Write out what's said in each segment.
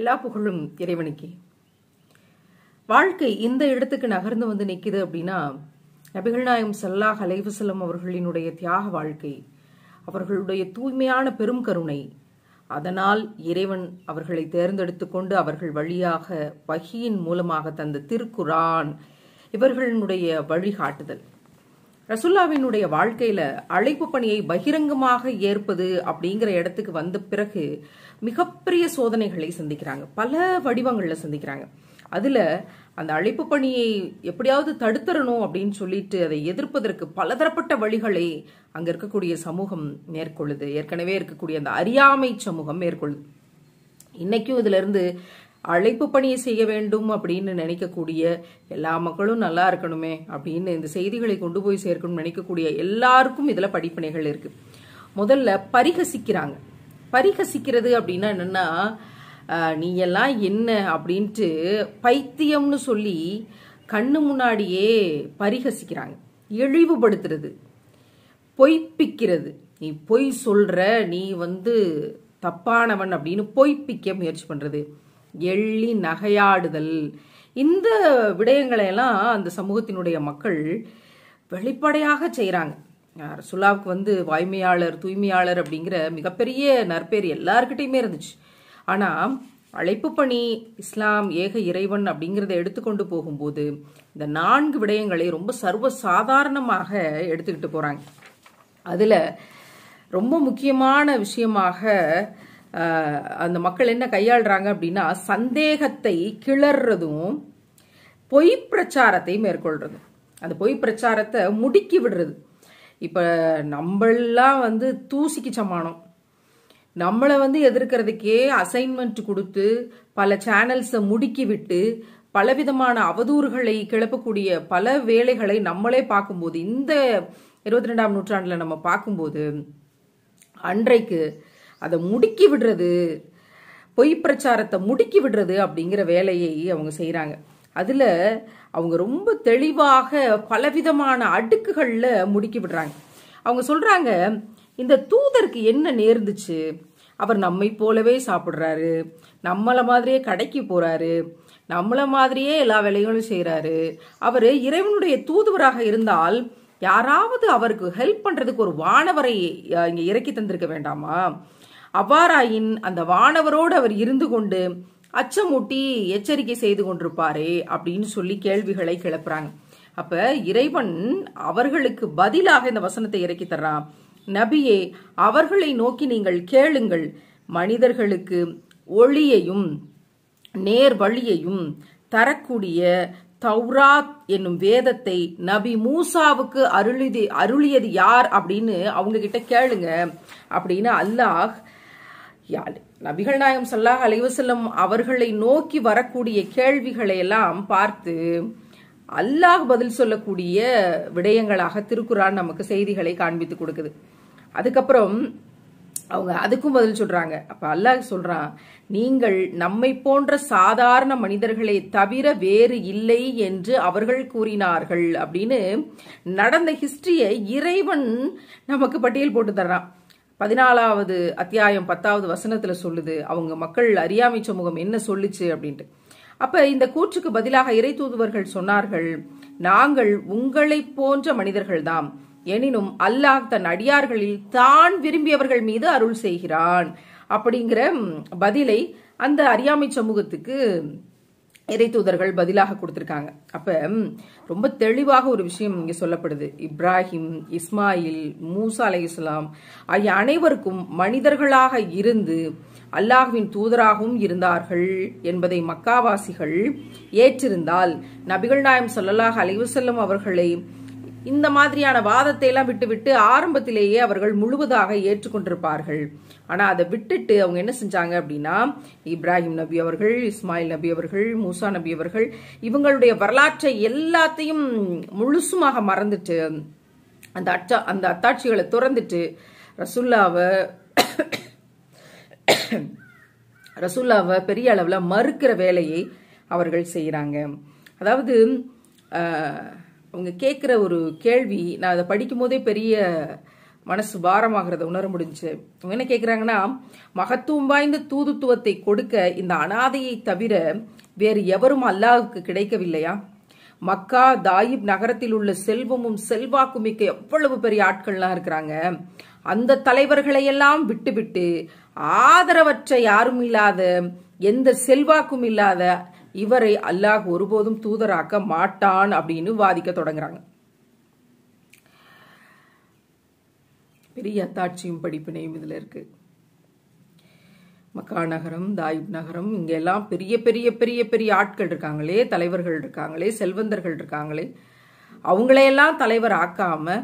எல்லா புகழும் இறைவனுக்கு வாழ்க்கை இந்த இடத்துக்கு நகர்ந்து வந்து நிற்கிது அப்படின்னா நபிகள் நாயம் சல்லாஹ் அலைவசலம் அவர்களினுடைய தியாக வாழ்க்கை அவர்களுடைய தூய்மையான பெரும் கருணை அதனால் இறைவன் அவர்களை தேர்ந்தெடுத்து கொண்டு அவர்கள் வழியாக வகியின் மூலமாக தந்த திருக்குரான் இவர்களினுடைய வழிகாட்டுதல் ரசுல்லாவினுடைய வாழ்க்கையில அழைப்பு பணியை பகிரங்கமாக ஏற்பது அப்படிங்கிற இடத்துக்கு வந்த பிறகு மிகப்பெரிய சோதனைகளை சந்திக்கிறாங்க பல வடிவங்கள்ல சந்திக்கிறாங்க அதுல அந்த அழைப்பு பணியை எப்படியாவது தடுத்தரணும் அப்படின்னு சொல்லிட்டு அதை எதிர்ப்பதற்கு பலதரப்பட்ட வழிகளை அங்க இருக்கக்கூடிய சமூகம் மேற்கொள்ளுது ஏற்கனவே இருக்கக்கூடிய அந்த அறியாமை சமூகம் மேற்கொள்ளுது இன்னைக்கும் இதுல இருந்து அழைப்பு பணியை செய்ய வேண்டும் அப்படின்னு நினைக்கக்கூடிய எல்லா மக்களும் நல்லா இருக்கணுமே அப்படின்னு இந்த செய்திகளை கொண்டு போய் சேர்க்கணும்னு நினைக்கக்கூடிய எல்லாருக்கும் இதில் படிப்பினைகள் இருக்கு முதல்ல பரிகசிக்கிறாங்க பரிகசிக்கிறது அப்படின்னா என்னன்னா நீ எல்லாம் என்ன அப்படின்ட்டு பைத்தியம்னு சொல்லி கண்ணு முன்னாடியே பரிகசிக்கிறாங்க இழிவுபடுத்துறது பொய்ப்பிக்கிறது நீ பொய் சொல்ற நீ வந்து தப்பானவன் அப்படின்னு பொய்ப்பிக்க முயற்சி பண்றது எள்ளி நகையாடுதல் இந்த விடயங்களையெல்லாம் அந்த சமூகத்தினுடைய மக்கள் வெளிப்படையாக செய்கிறாங்க சுலாவுக்கு வந்து வாய்மையாளர் தூய்மையாளர் அப்படிங்கிற மிகப்பெரிய நற்பேர் எல்லாருக்கிட்டையுமே இருந்துச்சு ஆனால் அழைப்பு பணி இஸ்லாம் ஏக இறைவன் அப்படிங்கிறத எடுத்துக்கொண்டு போகும்போது இந்த நான்கு விடயங்களை ரொம்ப சர்வ சாதாரணமாக எடுத்துக்கிட்டு போகிறாங்க அதில் ரொம்ப முக்கியமான விஷயமாக அந்த மக்கள் என்ன கையாளுறாங்க அப்படின்னா சந்தேகத்தை கிளறதும் பொய் பிரச்சாரத்தை மேற்கொள்றதும் அந்த பொய் பிரச்சாரத்தை முடுக்கி விடுறது இப்போ நம்மளாம் வந்து தூசிக்கு சமானம் நம்மளை வந்து எதிர்க்கிறதுக்கே அசைன்மெண்ட் கொடுத்து பல சேனல்ஸை முடுக்கி விட்டு பலவிதமான அவதூறுகளை கிளப்பக்கூடிய பல வேலைகளை நம்மளே பார்க்கும்போது இந்த இருபத்தி ரெண்டாம் நூற்றாண்டில் நம்ம பார்க்கும்போது அன்றைக்கு அதை முடுக்கி விடுறது பொய் பிரச்சாரத்தை முடுக்கி விடுறது அப்படிங்கிற வேலையை அவங்க செய்கிறாங்க அதில் அவங்க ரொம்ப தெளிவாக பலவிதமான அடுக்குகளில் முடுக்கி விடுறாங்க அவங்க சொல்கிறாங்க இந்த தூதருக்கு என்ன நேர்ந்துச்சு அவர் நம்மை போலவே சாப்பிட்றாரு நம்மளை மாதிரியே கடைக்கு போகிறாரு நம்மளை மாதிரியே எல்லா வேலைகளும் செய்கிறாரு அவர் இறைவனுடைய தூதுவராக இருந்தால் யாராவது அவருக்கு ஹெல்ப் பண்ணுறதுக்கு ஒரு வானவரை இங்கே இறக்கி தந்திருக்க வேண்டாமா அவ்வாறாயின் அந்த வானவரோடு அவர் இருந்து கொண்டு அச்சமூட்டி எச்சரிக்கை செய்து கொண்டிருப்பாரே அப்படின்னு சொல்லி கேள்விகளை கிளப்புறாங்க அப்ப இறைவன் அவர்களுக்கு பதிலாக இந்த வசனத்தை இறக்கி தர்றான் நபியே அவர்களை நோக்கி நீங்கள் கேளுங்கள் மனிதர்களுக்கு ஒளியையும் நேர் வழியையும் தரக்கூடிய தௌராத் என்னும் வேதத்தை நபி மூசாவுக்கு அருளியது அருளியது யார் அப்படின்னு அவங்க கிட்ட கேளுங்க அப்படின்னு அல்லாஹ் நபிகள் நாயம் சல்லாஹ் அலைவசல்லம் அவர்களை நோக்கி வரக்கூடிய கேள்விகளை எல்லாம் பார்த்து அல்லாஹ் பதில் சொல்லக்கூடிய விடயங்களாக திருக்குறான் நமக்கு செய்திகளை காண்பித்து கொடுக்குது அதுக்கப்புறம் அவங்க அதுக்கும் பதில் சொல்றாங்க அப்ப அல்லாஹ் சொல்றான் நீங்கள் நம்மை போன்ற சாதாரண மனிதர்களை தவிர வேறு இல்லை என்று அவர்கள் கூறினார்கள் அப்படின்னு நடந்த ஹிஸ்டரியை இறைவன் நமக்கு பட்டியல் போட்டு தர்றான் பதினாலாவது அத்தியாயம் பத்தாவது வசனத்தில் சொல்லுது அவங்க மக்கள் அறியாமை சமூகம் என்ன சொல்லுச்சு அப்படின்ட்டு அப்போ இந்த கூற்றுக்கு பதிலாக இறை தூதுவர்கள் சொன்னார்கள் நாங்கள் உங்களைப் போன்ற மனிதர்கள்தான் எனினும் அல்லாஹ் தன் அடியார்களில் தான் விரும்பியவர்கள் மீது அருள் செய்கிறான் அப்படிங்கிற பதிலை அந்த அறியாமை சமூகத்துக்கு இறை தூதர்கள் பதிலாக கொடுத்துருக்காங்க அப்போ ரொம்ப தெளிவாக ஒரு விஷயம் இங்கே சொல்லப்படுது இப்ராஹிம் இஸ்மாயில் மூசா அலை இஸ்லாம் ஆகிய அனைவருக்கும் மனிதர்களாக இருந்து அல்லாஹுவின் தூதராகவும் இருந்தார்கள் என்பதை மக்காவாசிகள் ஏற்றிருந்தால் நபிகள் நாயம் சொல்லலாக அலைவசல்லம் அவர்களை இந்த மாதிரியான வாதத்தை எல்லாம் விட்டுவிட்டு ஆரம்பத்திலேயே அவர்கள் முழுவதாக ஏற்றுக்கொண்டிருப்பார்கள் ஆனால் அதை விட்டுட்டு அவங்க என்ன செஞ்சாங்க அப்படின்னா இப்ராஹிம் நபி அவர்கள் இஸ்மாயில் நபி அவர்கள் மூசா நபி அவர்கள் இவங்களுடைய வரலாற்றை எல்லாத்தையும் முழுசுமாக மறந்துட்டு அந்த அச்சா அந்த அத்தாட்சிகளை துறந்துட்டு ரசுல்லாவை ரசுல்லாவை பெரிய அளவில் மறுக்கிற வேலையை அவர்கள் செய்கிறாங்க அதாவது அவங்க கேட்குற ஒரு கேள்வி நான் அதை படிக்கும் போதே பெரிய மனசு பாரமாகிறத உணர முடிஞ்சு அவங்க என்ன கேட்குறாங்கன்னா மகத்துவம் வாய்ந்த தூதுத்துவத்தை கொடுக்க இந்த அனாதையை தவிர வேறு எவரும் அல்லாவுக்கு கிடைக்கவில்லையா மக்கா தாயிப் நகரத்தில் உள்ள செல்வமும் செல்வாக்கும் மிக்க எவ்வளவு பெரிய ஆட்கள்லாம் இருக்கிறாங்க அந்த தலைவர்களையெல்லாம் விட்டு விட்டுவிட்டு ஆதரவற்ற யாரும் இல்லாத எந்த செல்வாக்கும் இல்லாத இவரை அல்லாஹ் ஒருபோதும் தூதராக்க மாட்டான் அப்படின்னு வாதிக்க தொடங்குறாங்க பெரிய அத்தாட்சியும் படிப்பினையும் இதில் இருக்கு மக்கா நகரம் தாயிப் நகரம் எல்லாம் பெரிய பெரிய பெரிய பெரிய ஆட்கள் இருக்காங்களே தலைவர்கள் இருக்காங்களே செல்வந்தர்கள் இருக்காங்களே அவங்களையெல்லாம் தலைவர் ஆக்காம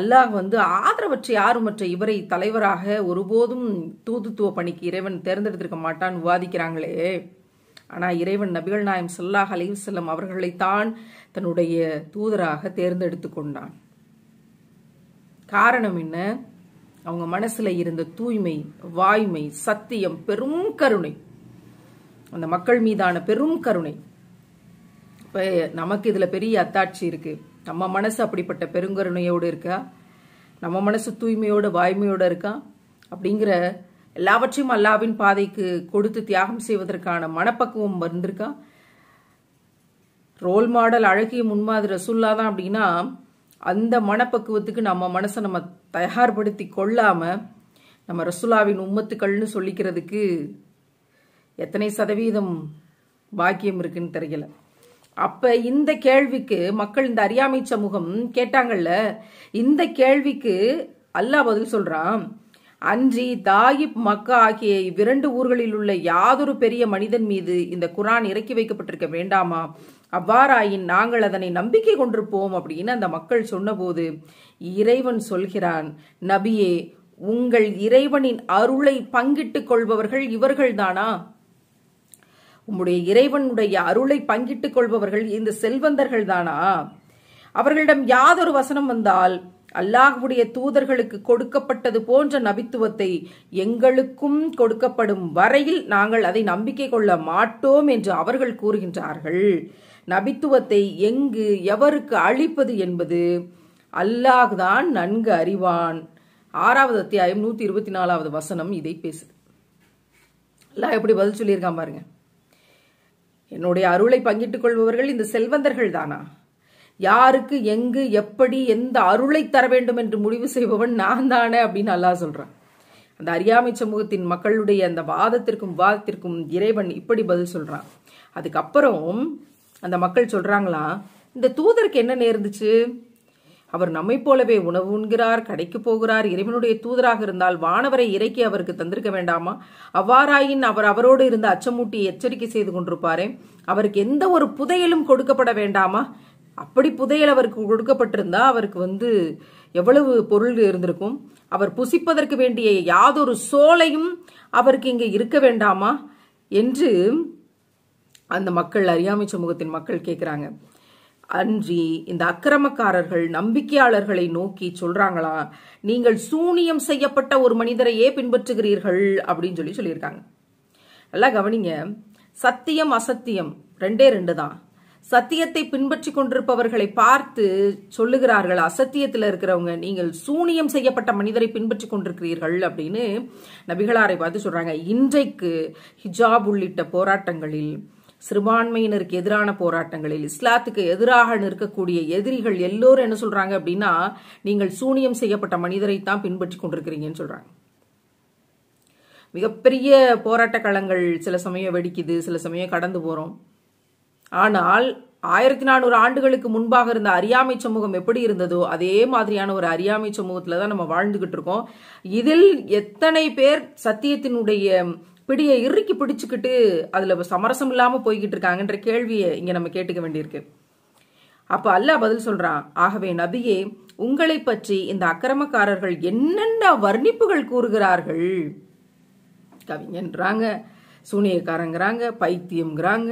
அல்லாஹ் வந்து ஆதரவற்ற மற்ற இவரை தலைவராக ஒருபோதும் தூதுத்துவ பணிக்கு இறைவன் தேர்ந்தெடுத்திருக்க மாட்டான்னு விவாதிக்கிறாங்களே ஆனால் இறைவன் நபிகள் நாயம் சொல்லாஹ் அலைவசல்லம் அவர்களைத்தான் தன்னுடைய தூதராக தேர்ந்தெடுத்து கொண்டான் காரணம் என்ன அவங்க மனசுல இருந்த தூய்மை வாய்மை சத்தியம் பெரும் கருணை அந்த மக்கள் மீதான பெரும் கருணை இப்ப நமக்கு இதுல பெரிய அத்தாட்சி இருக்கு நம்ம மனசு அப்படிப்பட்ட பெருங்கருணையோடு இருக்கா நம்ம மனசு தூய்மையோட வாய்மையோடு இருக்கா அப்படிங்கிற எல்லாவற்றையும் அல்லாவின் பாதைக்கு கொடுத்து தியாகம் செய்வதற்கான மனப்பக்குவம் வந்திருக்கா ரோல் மாடல் அழகிய முன்மாதிரி ரசுல்லா தான் அப்படின்னா அந்த மனப்பக்குவத்துக்கு நம்ம மனசை நம்ம தயார்படுத்தி கொள்ளாமல் நம்ம ரசுல்லாவின் உம்மத்துக்கள்னு சொல்லிக்கிறதுக்கு எத்தனை சதவீதம் பாக்கியம் இருக்குன்னு தெரியல அப்போ இந்த கேள்விக்கு மக்கள் இந்த அறியாமை சமூகம் கேட்டாங்கல்ல இந்த கேள்விக்கு அல்லாஹ் பதில் சொல்கிறான் அன்றி தாயிப் மக்கா ஆகிய இவ்விரண்டு ஊர்களில் உள்ள யாதொரு பெரிய மனிதன் மீது இந்த குரான் இறக்கி வைக்கப்பட்டிருக்க வேண்டாமா அவ்வாறாயின் நாங்கள் அதனை நம்பிக்கை கொண்டிருப்போம் அப்படின்னு அந்த மக்கள் சொன்னபோது இறைவன் சொல்கிறான் நபியே உங்கள் இறைவனின் அருளை பங்கிட்டுக் கொள்பவர்கள் இவர்கள்தானா உம்முடைய இறைவனுடைய அருளை பங்கிட்டுக் கொள்பவர்கள் இந்த செல்வந்தர்கள் தானா அவர்களிடம் யாதொரு வசனம் வந்தால் அல்லாஹுடைய தூதர்களுக்கு கொடுக்கப்பட்டது போன்ற நபித்துவத்தை எங்களுக்கும் கொடுக்கப்படும் வரையில் நாங்கள் அதை நம்பிக்கை கொள்ள மாட்டோம் என்று அவர்கள் கூறுகின்றார்கள் நபித்துவத்தை எங்கு எவருக்கு அளிப்பது என்பது அல்லாஹ்தான் நன்கு அறிவான் ஆறாவது அத்தியாயம் நூற்றி இருபத்தி நாலாவது வசனம் இதை பேசுது அல்லாஹ் எப்படி பதில் சொல்லியிருக்கான் பாருங்க என்னுடைய அருளை பங்கிட்டுக் கொள்பவர்கள் இந்த செல்வந்தர்கள் தானா யாருக்கு எங்கு எப்படி எந்த அருளை தர வேண்டும் என்று முடிவு செய்பவன் நான் தானே அப்படின்னு அல்லா சொல்றான் அந்த அறியாமை சமூகத்தின் மக்களுடைய அந்த வாதத்திற்கும் வாதத்திற்கும் இறைவன் இப்படி பதில் சொல்றான் அதுக்கப்புறம் அந்த மக்கள் சொல்றாங்களா இந்த தூதருக்கு என்ன நேர்ந்துச்சு அவர் நம்மை போலவே உணவு உண்கிறார் கடைக்கு போகிறார் இறைவனுடைய தூதராக இருந்தால் வானவரை இறக்கி அவருக்கு தந்திருக்க வேண்டாமா அவ்வாறாயின் அவர் அவரோடு இருந்த அச்சமூட்டி எச்சரிக்கை செய்து கொண்டிருப்பாரே அவருக்கு எந்த ஒரு புதையலும் கொடுக்கப்பட வேண்டாமா அப்படி புதையல் அவருக்கு கொடுக்கப்பட்டிருந்தா அவருக்கு வந்து எவ்வளவு பொருள் இருந்திருக்கும் அவர் புசிப்பதற்கு வேண்டிய யாதொரு சோலையும் அவருக்கு இங்கே இருக்க வேண்டாமா என்று அந்த மக்கள் அறியாமை சமூகத்தின் மக்கள் கேட்குறாங்க அன்றி இந்த அக்கிரமக்காரர்கள் நம்பிக்கையாளர்களை நோக்கி சொல்றாங்களா நீங்கள் சூனியம் செய்யப்பட்ட ஒரு மனிதரையே பின்பற்றுகிறீர்கள் அப்படின்னு சொல்லி சொல்லியிருக்காங்க நல்லா கவனிங்க சத்தியம் அசத்தியம் ரெண்டே ரெண்டு தான் சத்தியத்தை பின்பற்றி கொண்டிருப்பவர்களை பார்த்து சொல்லுகிறார்கள் அசத்தியத்தில் இருக்கிறவங்க நீங்கள் சூனியம் செய்யப்பட்ட மனிதரை பின்பற்றி கொண்டிருக்கிறீர்கள் அப்படின்னு நபிகளாரை பார்த்து சொல்றாங்க இன்றைக்கு ஹிஜாப் உள்ளிட்ட போராட்டங்களில் சிறுபான்மையினருக்கு எதிரான போராட்டங்களில் இஸ்லாத்துக்கு எதிராக நிற்கக்கூடிய எதிரிகள் எல்லோரும் என்ன சொல்றாங்க அப்படின்னா நீங்கள் சூனியம் செய்யப்பட்ட மனிதரை தான் பின்பற்றி கொண்டிருக்கிறீங்கன்னு சொல்றாங்க மிகப்பெரிய போராட்ட களங்கள் சில சமயம் வெடிக்குது சில சமயம் கடந்து போகிறோம் ஆனால் ஆயிரத்தி நானூறு ஆண்டுகளுக்கு முன்பாக இருந்த அறியாமை சமூகம் எப்படி இருந்ததோ அதே மாதிரியான ஒரு அறியாமை சமூகத்தில் தான் நம்ம வாழ்ந்துகிட்டு இருக்கோம் இதில் எத்தனை பேர் சத்தியத்தினுடைய பிடியை இறுக்கி பிடிச்சுக்கிட்டு அதில் சமரசம் இல்லாமல் போய்கிட்டு இருக்காங்கன்ற கேள்வியை இங்கே நம்ம கேட்டுக்க வேண்டியிருக்கு அப்போ அல்லாஹ் பதில் சொல்கிறான் ஆகவே நபியே உங்களை பற்றி இந்த அக்கிரமக்காரர்கள் என்னென்ன வர்ணிப்புகள் கூறுகிறார்கள் கவிஞன்றாங்க சூனியக்காரங்கிறாங்க பைத்தியம்ங்கிறாங்க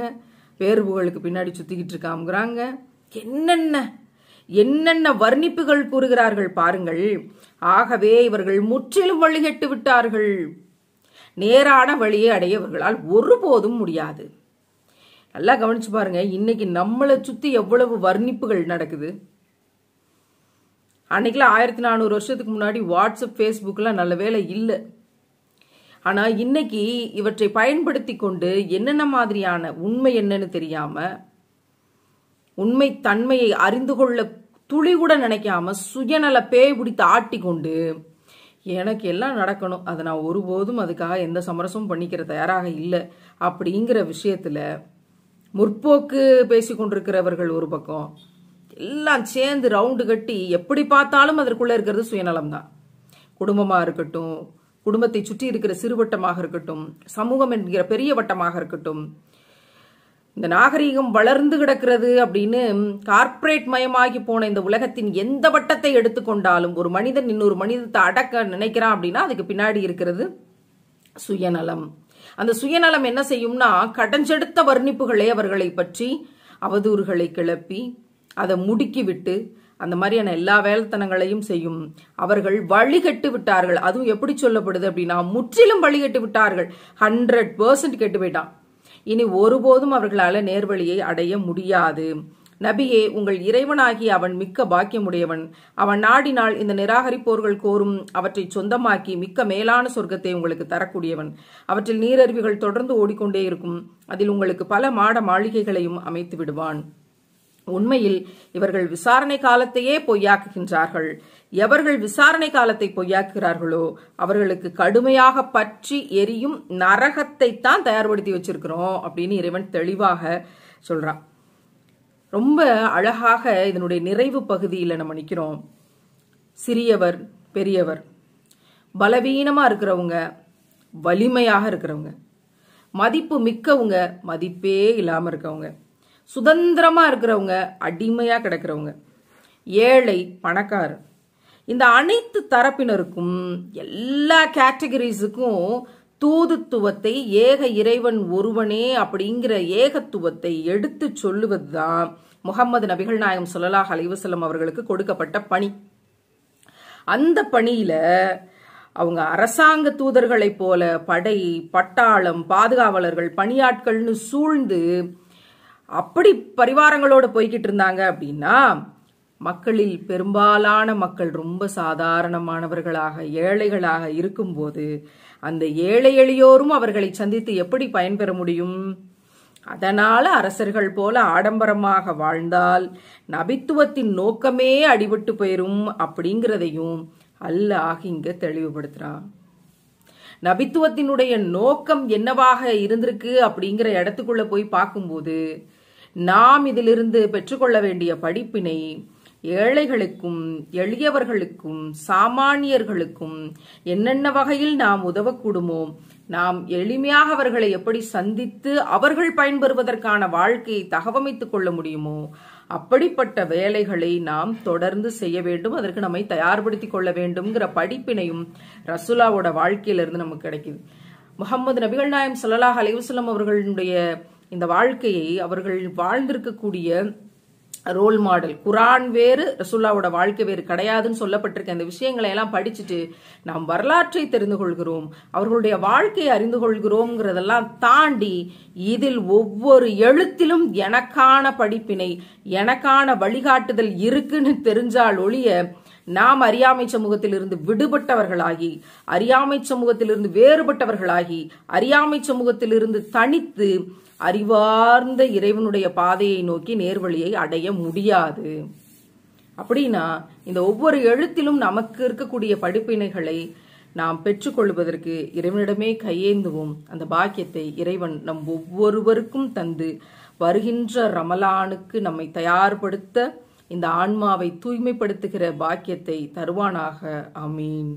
பேர் புகழுக்கு பின்னாடி சுற்றிக்கிட்டு இருக்காங்கிறாங்க என்னென்ன என்னென்ன வர்ணிப்புகள் கூறுகிறார்கள் பாருங்கள் ஆகவே இவர்கள் முற்றிலும் வழிகெட்டு விட்டார்கள் நேரான வழியை அடைய இவர்களால் ஒருபோதும் முடியாது நல்லா கவனிச்சு பாருங்க இன்னைக்கு நம்மளை சுற்றி எவ்வளவு வர்ணிப்புகள் நடக்குது அன்னைக்குலாம் ஆயிரத்தி நானூறு வருஷத்துக்கு முன்னாடி வாட்ஸ்அப் ஃபேஸ்புக்கெலாம் நல்ல வேலை இல்லை ஆனால் இன்னைக்கு இவற்றை பயன்படுத்தி கொண்டு என்னென்ன மாதிரியான உண்மை என்னன்னு தெரியாம உண்மை தன்மையை அறிந்து கொள்ள துளி கூட நினைக்காம சுயநல பேய் பிடித்து ஆட்டி கொண்டு எனக்கு எல்லாம் நடக்கணும் அதை நான் ஒருபோதும் அதுக்காக எந்த சமரசமும் பண்ணிக்கிற தயாராக இல்லை அப்படிங்கிற விஷயத்துல முற்போக்கு பேசி கொண்டிருக்கிறவர்கள் ஒரு பக்கம் எல்லாம் சேர்ந்து ரவுண்டு கட்டி எப்படி பார்த்தாலும் அதற்குள்ளே இருக்கிறது சுயநலம் தான் குடும்பமாக இருக்கட்டும் குடும்பத்தை சுற்றி இருக்கிற சிறுவட்டமாக இருக்கட்டும் சமூகம் என்கிற பெரிய வட்டமாக இருக்கட்டும் இந்த நாகரீகம் வளர்ந்து கிடக்கிறது அப்படின்னு கார்ப்பரேட் மயமாகி போன இந்த உலகத்தின் எந்த வட்டத்தை எடுத்துக்கொண்டாலும் ஒரு மனிதன் இன்னொரு மனிதத்தை அடக்க நினைக்கிறான் அப்படின்னா அதுக்கு பின்னாடி இருக்கிறது சுயநலம் அந்த சுயநலம் என்ன செய்யும்னா கடஞ்செடுத்த வர்ணிப்புகளே அவர்களை பற்றி அவதூறுகளை கிளப்பி அதை முடுக்கிவிட்டு அந்த மாதிரியான எல்லா வேலைத்தனங்களையும் செய்யும் அவர்கள் வழிகட்டு விட்டார்கள் அதுவும் எப்படி சொல்லப்படுது அப்படின்னா முற்றிலும் வழிகட்டு விட்டார்கள் ஹண்ட்ரட் பர்சன்ட் கெட்டு போயிட்டான் இனி ஒருபோதும் அவர்களால் நேர்வழியை அடைய முடியாது நபியே உங்கள் இறைவனாகி அவன் மிக்க பாக்கியமுடையவன் அவன் நாடினால் இந்த நிராகரிப்போர்கள் கோரும் அவற்றை சொந்தமாக்கி மிக்க மேலான சொர்க்கத்தை உங்களுக்கு தரக்கூடியவன் அவற்றில் நீரருவிகள் தொடர்ந்து ஓடிக்கொண்டே இருக்கும் அதில் உங்களுக்கு பல மாட மாளிகைகளையும் அமைத்து விடுவான் உண்மையில் இவர்கள் விசாரணை காலத்தையே பொய்யாக்குகின்றார்கள் எவர்கள் விசாரணை காலத்தை பொய்யாக்குகிறார்களோ அவர்களுக்கு கடுமையாக பற்றி எரியும் நரகத்தை தான் தயார்படுத்தி வச்சிருக்கிறோம் அப்படின்னு இறைவன் தெளிவாக சொல்றான் ரொம்ப அழகாக இதனுடைய நிறைவு பகுதியில் நம்ம நிற்கிறோம் சிறியவர் பெரியவர் பலவீனமாக இருக்கிறவங்க வலிமையாக இருக்கிறவங்க மதிப்பு மிக்கவங்க மதிப்பே இல்லாமல் இருக்கவங்க சுதந்திரமாக இருக்கிறவங்க அடிமையாக கிடக்கிறவங்க ஏழை பணக்காரர் இந்த அனைத்து தரப்பினருக்கும் எல்லா கேட்டகரிஸுக்கும் தூதுத்துவத்தை ஏக இறைவன் ஒருவனே அப்படிங்கிற ஏகத்துவத்தை எடுத்து சொல்லுவது தான் முகமது நபிகள் நாயகம் சொல்லலாஹ் அலைவசல்லம் அவர்களுக்கு கொடுக்கப்பட்ட பணி அந்த பணியில அவங்க அரசாங்க தூதர்களைப் போல படை பட்டாளம் பாதுகாவலர்கள் பணியாட்கள்னு சூழ்ந்து அப்படி பரிவாரங்களோடு போய்கிட்டு இருந்தாங்க அப்படின்னா மக்களில் பெரும்பாலான மக்கள் ரொம்ப சாதாரணமானவர்களாக ஏழைகளாக இருக்கும்போது அந்த ஏழை எளியோரும் அவர்களை சந்தித்து எப்படி பயன்பெற முடியும் அதனால அரசர்கள் போல ஆடம்பரமாக வாழ்ந்தால் நபித்துவத்தின் நோக்கமே அடிபட்டு போயிரும் அப்படிங்கிறதையும் அல்லாஹ் இங்க தெளிவுபடுத்துறான் நபித்துவத்தினுடைய நோக்கம் என்னவாக இருந்திருக்கு அப்படிங்கிற இடத்துக்குள்ள போய் பார்க்கும்போது நாம் இதிலிருந்து பெற்றுக்கொள்ள வேண்டிய படிப்பினை ஏழைகளுக்கும் எளியவர்களுக்கும் சாமானியர்களுக்கும் என்னென்ன வகையில் நாம் உதவக்கூடுமோ நாம் எளிமையாக அவர்களை எப்படி சந்தித்து அவர்கள் பயன்பெறுவதற்கான வாழ்க்கையை தகவமைத்துக் கொள்ள முடியுமோ அப்படிப்பட்ட வேலைகளை நாம் தொடர்ந்து செய்ய வேண்டும் அதற்கு நம்மை தயார்படுத்திக் கொள்ள வேண்டும்ங்கிற படிப்பினையும் ரசுலாவோட வாழ்க்கையிலிருந்து நமக்கு கிடைக்குது முகமது நபிகள் நாயம் சல்லாஹ் அலைவசலம் அவர்களுடைய இந்த வாழ்க்கையை அவர்கள் வாழ்ந்திருக்கக்கூடிய ரோல் மாடல் குரான் வேறு ரசுல்லாவோட வாழ்க்கை வேறு கிடையாதுன்னு சொல்லப்பட்டிருக்க அந்த விஷயங்களை எல்லாம் படிச்சுட்டு நாம் வரலாற்றை தெரிந்து கொள்கிறோம் அவர்களுடைய வாழ்க்கையை அறிந்து கொள்கிறோம்ங்கிறதெல்லாம் தாண்டி இதில் ஒவ்வொரு எழுத்திலும் எனக்கான படிப்பினை எனக்கான வழிகாட்டுதல் இருக்குன்னு தெரிஞ்சால் ஒழிய நாம் அறியாமை சமூகத்திலிருந்து விடுபட்டவர்களாகி அறியாமை சமூகத்திலிருந்து வேறுபட்டவர்களாகி அறியாமை சமூகத்திலிருந்து தனித்து அறிவார்ந்த இறைவனுடைய பாதையை நோக்கி நேர்வழியை அடைய முடியாது அப்படின்னா இந்த ஒவ்வொரு எழுத்திலும் நமக்கு இருக்கக்கூடிய படிப்பினைகளை நாம் பெற்றுக்கொள்வதற்கு இறைவனிடமே கையேந்துவோம் அந்த பாக்கியத்தை இறைவன் நம் ஒவ்வொருவருக்கும் தந்து வருகின்ற ரமலானுக்கு நம்மை தயார்படுத்த இந்த ஆன்மாவை தூய்மைப்படுத்துகிற பாக்கியத்தை தருவானாக அமீன்